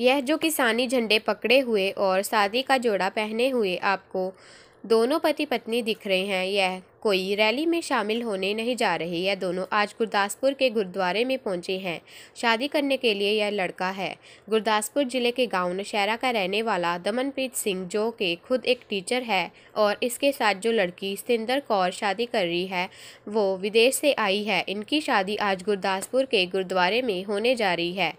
यह जो किसानी झंडे पकड़े हुए और शादी का जोड़ा पहने हुए आपको दोनों पति पत्नी दिख रहे हैं यह कोई रैली में शामिल होने नहीं जा रही यह दोनों आज गुरदासपुर के गुरुद्वारे में पहुंचे हैं शादी करने के लिए यह लड़का है गुरदासपुर जिले के गांव नशहरा का रहने वाला दमनप्रीत सिंह जो कि खुद एक टीचर है और इसके साथ जो लड़की सतेंद्र कौर शादी कर रही है वो विदेश से आई है इनकी शादी आज गुरदासपुर के गुरुद्वारे में होने जा रही है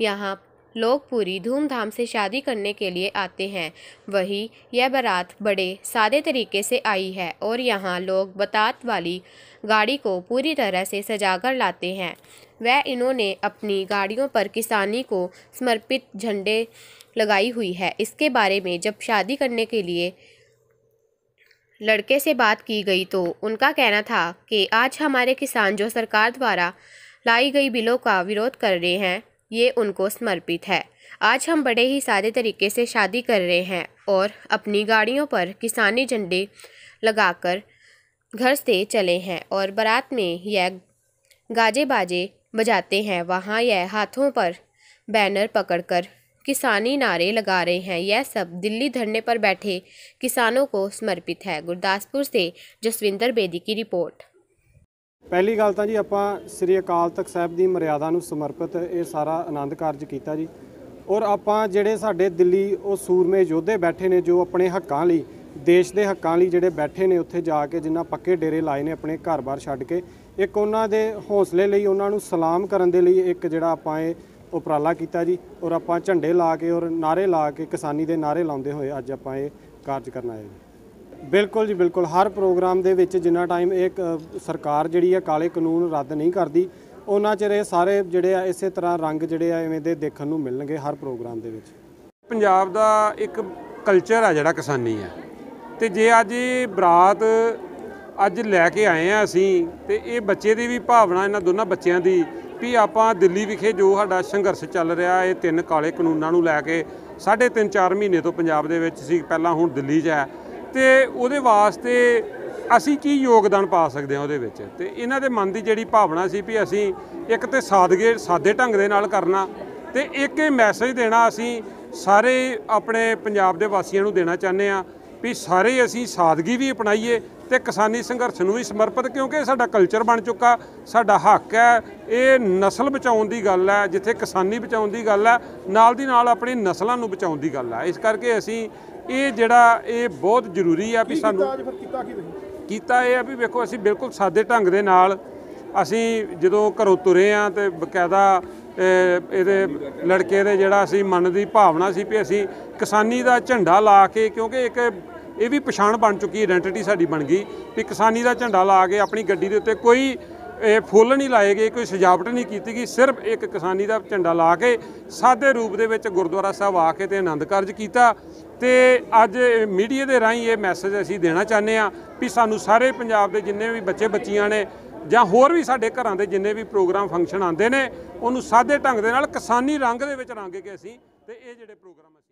यहाँ लोग पूरी धूमधाम से शादी करने के लिए आते हैं वहीं यह बारात बड़े सादे तरीके से आई है और यहाँ लोग बतात वाली गाड़ी को पूरी तरह से सजा कर लाते हैं वह इन्होंने अपनी गाड़ियों पर किसानी को समर्पित झंडे लगाई हुई है इसके बारे में जब शादी करने के लिए लड़के से बात की गई तो उनका कहना था कि आज हमारे किसान जो सरकार द्वारा लाई गई बिलों का विरोध कर रहे हैं ये उनको समर्पित है आज हम बड़े ही सादे तरीके से शादी कर रहे हैं और अपनी गाड़ियों पर किसानी झंडे लगाकर घर से चले हैं और बारात में यह गाजे बाजे बजाते हैं वहाँ यह हाथों पर बैनर पकड़कर किसानी नारे लगा रहे हैं यह सब दिल्ली धरने पर बैठे किसानों को समर्पित है गुरदासपुर से जसविंदर बेदी की रिपोर्ट ਪਹਿਲੀ ਗੱਲ ਤਾਂ ਜੀ ਆਪਾਂ ਸ੍ਰੀ ਅਕਾਲ ਤਖਤ ਸਾਹਿਬ ਦੀ ਮਰਿਆਦਾ ਨੂੰ ਸਮਰਪਿਤ ਇਹ ਸਾਰਾ ਆਨੰਦ ਕਾਰਜ ਕੀਤਾ ਜੀ ਔਰ ਆਪਾਂ ਜਿਹੜੇ ਸਾਡੇ ਦਿੱਲੀ ਉਹ ਸੂਰਮੇ ਯੋਧੇ ਬੈਠੇ ਨੇ ਜੋ ਆਪਣੇ ਹੱਕਾਂ ਲਈ ਦੇਸ਼ ਦੇ ਹੱਕਾਂ ਲਈ ਜਿਹੜੇ ਬੈਠੇ ਨੇ ਉੱਥੇ ਜਾ ਕੇ ਜਿਨ੍ਹਾਂ ਪੱਕੇ ਡੇਰੇ ਲਾਏ ਨੇ ਆਪਣੇ ਘਰ-ਬਾਰ ਛੱਡ ਕੇ ਇੱਕ ਉਹਨਾਂ ਦੇ ਹੌਸਲੇ ਲਈ ਉਹਨਾਂ ਨੂੰ ਸਲਾਮ ਕਰਨ ਦੇ ਲਈ ਇੱਕ ਜਿਹੜਾ ਆਪਾਂ ਇਹ ਉਪਰਾਲਾ ਕੀਤਾ ਜੀ ਔਰ ਆਪਾਂ ਝੰਡੇ ਲਾ ਕੇ ਔਰ ਨਾਰੇ ਲਾ ਕੇ ਕਿਸਾਨੀ ਦੇ ਨਾਰੇ ਲਾਉਂਦੇ ਹੋਏ ਅੱਜ ਆਪਾਂ ਇਹ ਕਾਰਜ ਕਰਨਾ ਹੈ ਜੀ ਬਿਲਕੁਲ ਜੀ ਬਿਲਕੁਲ ਹਰ ਪ੍ਰੋਗਰਾਮ ਦੇ ਵਿੱਚ ਜਿੰਨਾ ਟਾਈਮ ਇਹ ਸਰਕਾਰ ਜਿਹੜੀ ਹੈ ਕਾਲੇ ਕਾਨੂੰਨ ਰੱਦ ਨਹੀਂ ਕਰਦੀ ਉਹਨਾਂ ਚ ਰਹੇ ਸਾਰੇ ਜਿਹੜੇ ਆ ਇਸੇ ਤਰ੍ਹਾਂ ਰੰਗ ਜਿਹੜੇ ਆ ਐਵੇਂ ਦੇ ਦੇਖਣ ਨੂੰ ਮਿਲਣਗੇ ਹਰ ਪ੍ਰੋਗਰਾਮ ਦੇ ਵਿੱਚ ਪੰਜਾਬ ਦਾ ਇੱਕ ਕਲਚਰ ਆ ਜਿਹੜਾ ਕਿਸਾਨੀ ਆ ਤੇ ਜੇ ਅੱਜ ਇਹ ਬਰਾਤ ਅੱਜ ਲੈ ਕੇ ਆਏ ਆ ਅਸੀਂ ਤੇ ਇਹ ਬੱਚੇ ਦੀ ਵੀ ਭਾਵਨਾ ਇਹਨਾਂ ਦੋਨਾਂ ਬੱਚਿਆਂ ਦੀ ਵੀ ਆਪਾਂ ਦਿੱਲੀ ਵਿਖੇ ਜੋ ਸਾਡਾ ਸੰਘਰਸ਼ ਚੱਲ ਰਿਹਾ ਇਹ ਤਿੰਨ ਕਾਲੇ ਕਾਨੂੰਨਾਂ ਨੂੰ ਲੈ ਕੇ ਸਾਢੇ 3-4 ਮਹੀਨੇ ਤੋਂ ਪੰਜਾਬ ਦੇ ਵਿੱਚ ਸੀ ਪਹਿਲਾਂ ਹੁਣ ਦਿੱਲੀ 'ਚ ਹੈ ਤੇ ਉਹਦੇ ਵਾਸਤੇ ਅਸੀਂ ਕੀ ਯੋਗਦਾਨ ਪਾ ਸਕਦੇ ਹਾਂ ਉਹਦੇ ਵਿੱਚ ਤੇ ਇਹਨਾਂ ਦੇ ਮਨ ਦੀ ਜਿਹੜੀ ਭਾਵਨਾ ਸੀ ਵੀ ਅਸੀਂ ਇੱਕ ਤੇ ਸਾਦਗੇ ਸਾਦੇ ਢੰਗ ਦੇ ਨਾਲ ਕਰਨਾ ਤੇ ਇੱਕ ਇਹ ਮੈਸੇਜ ਦੇਣਾ ਅਸੀਂ ਸਾਰੇ ਆਪਣੇ ਪੰਜਾਬ ਦੇ ਵਾਸੀਆਂ ਨੂੰ ਦੇਣਾ ਚਾਹੁੰਦੇ ਆ ਵੀ ਸਾਰੇ ਅਸੀਂ ਸਾਦਗੀ ਵੀ ਅਪਣਾਈਏ ਤੇ ਕਿਸਾਨੀ ਸੰਘਰਸ਼ ਨੂੰ ਵੀ ਸਮਰਪਿਤ ਕਿਉਂਕਿ ਇਹ ਸਾਡਾ ਕਲਚਰ ਬਣ ਚੁੱਕਾ ਸਾਡਾ ਹੱਕ ਹੈ ਇਹ ਨਸਲ ਬਚਾਉਣ ਦੀ ਗੱਲ ਹੈ ਜਿੱਥੇ ਕਿਸਾਨੀ ਬਚਾਉਣ ਦੀ ਗੱਲ ਹੈ ਨਾਲ ਦੀ ਨਾਲ ਆਪਣੀ ਨਸਲਾਂ ਨੂੰ ਬਚਾਉਣ ਦੀ ਗੱਲ ਹੈ ਇਸ ਕਰਕੇ ਅਸੀਂ ਇਹ ਜਿਹੜਾ ਇਹ ਬਹੁਤ ਜ਼ਰੂਰੀ ਆ ਵੀ ਸਾਨੂੰ ਕੀਤਾ ਇਹ ਆ ਵੀ ਵੇਖੋ ਅਸੀਂ ਬਿਲਕੁਲ ਸਾਦੇ ਢੰਗ ਦੇ ਨਾਲ ਅਸੀਂ ਜਦੋਂ ਘਰੋਂ ਤੁਰੇ ਆ ਤੇ ਬਕਾਇਦਾ ਇਹਦੇ ਲੜਕੇ ਦੇ ਜਿਹੜਾ ਅਸੀਂ ਮਨ ਦੀ ਭਾਵਨਾ ਸੀ ਵੀ ਅਸੀਂ ਕਿਸਾਨੀ ਦਾ ਝੰਡਾ ਲਾ ਕੇ ਕਿਉਂਕਿ ਇੱਕ ਇਹ ਵੀ ਪਛਾਣ ਬਣ ਚੁੱਕੀ ਆਇਡੈਂਟੀਟੀ ਸਾਡੀ ਬਣ ਗਈ ਵੀ ਕਿਸਾਨੀ ਦਾ ਝੰਡਾ ਲਾ ਕੇ ਆਪਣੀ ਗੱਡੀ ਦੇ ਉੱਤੇ ਕੋਈ ਇਹ ਫੁੱਲ ਨਹੀਂ ਲਾਏ ਗਏ ਕੋਈ ਸਜਾਵਟ ਨਹੀਂ ਕੀਤੀ ਗਈ ਸਿਰਫ ਇੱਕ ਕਿਸਾਨੀ ਦਾ ਝੰਡਾ ਲਾ ਕੇ ਸਾਦੇ ਰੂਪ ਦੇ ਵਿੱਚ ਗੁਰਦੁਆਰਾ ਸਾਹਿਬ ਆ ਕੇ ਤੇ ਆਨੰਦ ਕਾਰਜ ਕੀਤਾ ਤੇ ਅੱਜ ਮੀਡੀਆ ਦੇ ਰਾਹੀਂ ਇਹ ਮੈਸੇਜ ਅਸੀਂ ਦੇਣਾ ਚਾਹੁੰਦੇ ਆ ਕਿ ਸਾਨੂੰ ਸਾਰੇ ਪੰਜਾਬ ਦੇ ਜਿੰਨੇ ਵੀ ਬੱਚੇ ਬੱਚੀਆਂ ਨੇ ਜਾਂ ਹੋਰ ਵੀ ਸਾਡੇ ਘਰਾਂ ਦੇ ਜਿੰਨੇ ਵੀ ਪ੍ਰੋਗਰਾਮ ਫੰਕਸ਼ਨ ਆਉਂਦੇ ਨੇ ਉਹਨੂੰ ਸਾਦੇ ਢੰਗ ਦੇ ਨਾਲ ਕਿਸਾਨੀ ਰੰਗ ਦੇ ਵਿੱਚ ਰੰਗ ਕੇ ਅਸੀਂ ਤੇ ਇਹ ਜਿਹੜੇ ਪ੍ਰੋਗਰਾਮ